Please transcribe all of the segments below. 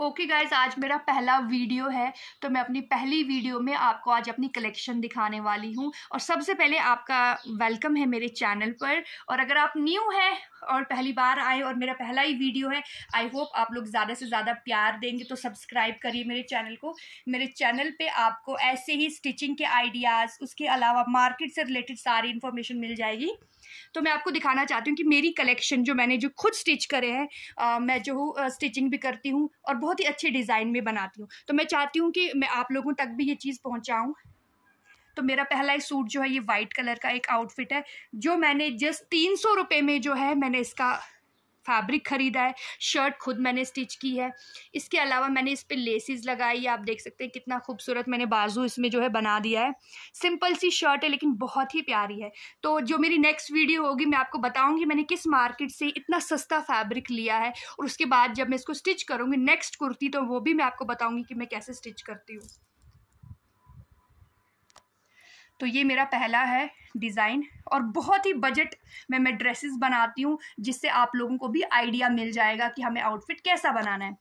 okay okay guys आज मेरा पहला वीडियो है तो मैं अपनी पहली वीडियो में आपको आज अपनी कलेक्शन दिखाने वाली हूँ और सबसे पहले आपका वेलकम है मेरे चैनल पर और अगर आप न्यू हैं और पहली बार आए और मेरा पहला ही वीडियो है आई होप आप लोग ज़्यादा से ज़्यादा प्यार देंगे तो सब्सक्राइब करिए मेरे चैनल को मेरे चैनल पे आपको ऐसे ही स्टिचिंग के आइडियाज़ उसके अलावा मार्केट से रिलेटेड सारी इन्फॉर्मेशन मिल जाएगी तो मैं आपको दिखाना चाहती हूँ कि मेरी कलेक्शन जो मैंने जो खुद स्टिच करे हैं मैं जो हूँ स्टिचिंग भी करती हूँ और बहुत ही अच्छे डिज़ाइन में बनाती हूँ तो मैं चाहती हूँ कि मैं आप लोगों तक भी ये चीज़ पहुँचाऊँ तो मेरा पहला ही सूट जो है ये वाइट कलर का एक आउटफिट है जो मैंने जस्ट तीन सौ रुपये में जो है मैंने इसका फैब्रिक ख़रीदा है शर्ट खुद मैंने स्टिच की है इसके अलावा मैंने इस पर लेसिस लगाई आप देख सकते हैं कितना खूबसूरत मैंने बाजू इसमें जो है बना दिया है सिंपल सी शर्ट है लेकिन बहुत ही प्यारी है तो जो मेरी नेक्स्ट वीडियो होगी मैं आपको बताऊंगी मैंने किस मार्केट से इतना सस्ता फैब्रिक लिया है और उसके बाद जब मैं इसको स्टिच करूँगी नेक्स्ट कुर्ती तो वो भी मैं आपको बताऊँगी कि मैं कैसे स्टिच करती हूँ तो ये मेरा पहला है डिज़ाइन और बहुत ही बजट में मैं ड्रेसेस बनाती हूँ जिससे आप लोगों को भी आइडिया मिल जाएगा कि हमें आउटफिट कैसा बनाना है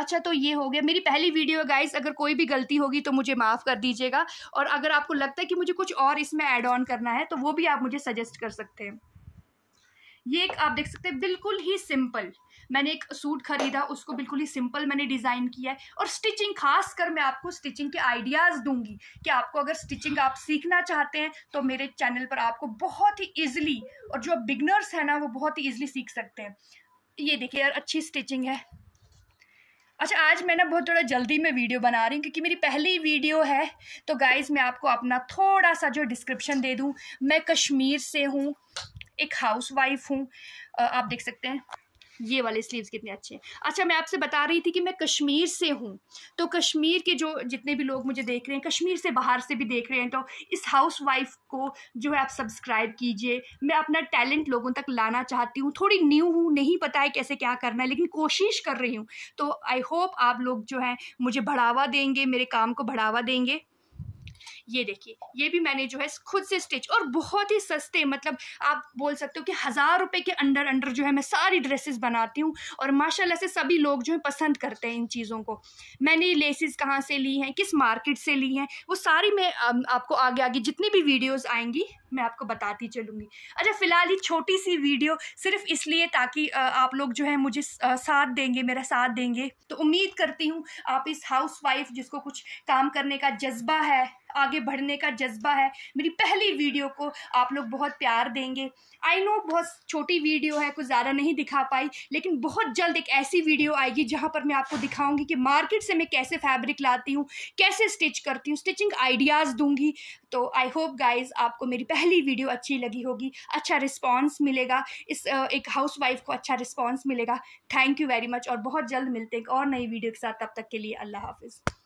अच्छा तो ये हो गया मेरी पहली वीडियो गाइस अगर कोई भी गलती होगी तो मुझे माफ़ कर दीजिएगा और अगर आपको लगता है कि मुझे कुछ और इसमें ऐड ऑन करना है तो वो भी आप मुझे सजेस्ट कर सकते हैं ये एक आप देख सकते हैं बिल्कुल ही सिंपल मैंने एक सूट खरीदा उसको बिल्कुल ही सिंपल मैंने डिज़ाइन किया है और स्टिचिंग खास कर मैं आपको स्टिचिंग के आइडियाज़ दूंगी कि आपको अगर स्टिचिंग आप सीखना चाहते हैं तो मेरे चैनल पर आपको बहुत ही ईजिली और जो बिगनर्स हैं ना वो बहुत ही ईजिली सीख सकते हैं ये देखिए यार अच्छी स्टिचिंग है अच्छा आज मैं ना बहुत थोड़ा जल्दी में वीडियो बना रही हूँ क्योंकि मेरी पहली वीडियो है तो गाइज मैं आपको अपना थोड़ा सा जो डिस्क्रिप्शन दे दूँ मैं कश्मीर से हूँ एक हाउस वाइफ हूँ आप देख सकते हैं ये वाले स्लीव्स कितने अच्छे हैं अच्छा मैं आपसे बता रही थी कि मैं कश्मीर से हूँ तो कश्मीर के जो जितने भी लोग मुझे देख रहे हैं कश्मीर से बाहर से भी देख रहे हैं तो इस हाउस वाइफ को जो है आप सब्सक्राइब कीजिए मैं अपना टैलेंट लोगों तक लाना चाहती हूँ थोड़ी न्यू हूँ नहीं पता है कैसे क्या करना है लेकिन कोशिश कर रही हूँ तो आई होप आप लोग जो है मुझे बढ़ावा देंगे मेरे काम को बढ़ावा देंगे ये देखिए ये भी मैंने जो है खुद से स्टिच और बहुत ही सस्ते मतलब आप बोल सकते हो कि हज़ार रुपये के अंडर अंडर जो है मैं सारी ड्रेसेस बनाती हूँ और माशाल्लाह से सभी लोग जो है पसंद करते हैं इन चीज़ों को मैंने ये लेसेस कहाँ से ली हैं किस मार्केट से ली हैं वो सारी मैं आपको आगे आगे जितनी भी वीडियोज़ आएंगी मैं आपको बताती चलूँगी अच्छा फ़िलहाल ये छोटी सी वीडियो सिर्फ इसलिए ताकि आप लोग जो है मुझे साथ देंगे मेरा साथ देंगे तो उम्मीद करती हूँ आप इस हाउस वाइफ जिसको कुछ काम करने का जज्बा है आगे आगे बढ़ने का जज्बा है मेरी पहली वीडियो को आप लोग बहुत प्यार देंगे आई नो बहुत छोटी वीडियो है कुछ ज़्यादा नहीं दिखा पाई लेकिन बहुत जल्द एक ऐसी वीडियो आएगी जहाँ पर मैं आपको दिखाऊंगी कि मार्केट से मैं कैसे फैब्रिक लाती हूँ कैसे स्टिच करती हूँ स्टिचिंग आइडियाज़ दूंगी तो आई होप गाइज आपको मेरी पहली वीडियो अच्छी लगी होगी अच्छा रिस्पॉन्स मिलेगा इस एक हाउस वाइफ को अच्छा रिस्पॉन्स मिलेगा थैंक यू वेरी मच और बहुत जल्द मिलते हैं एक और नई वीडियो के साथ तब तक के लिए अल्लाह हाफिज़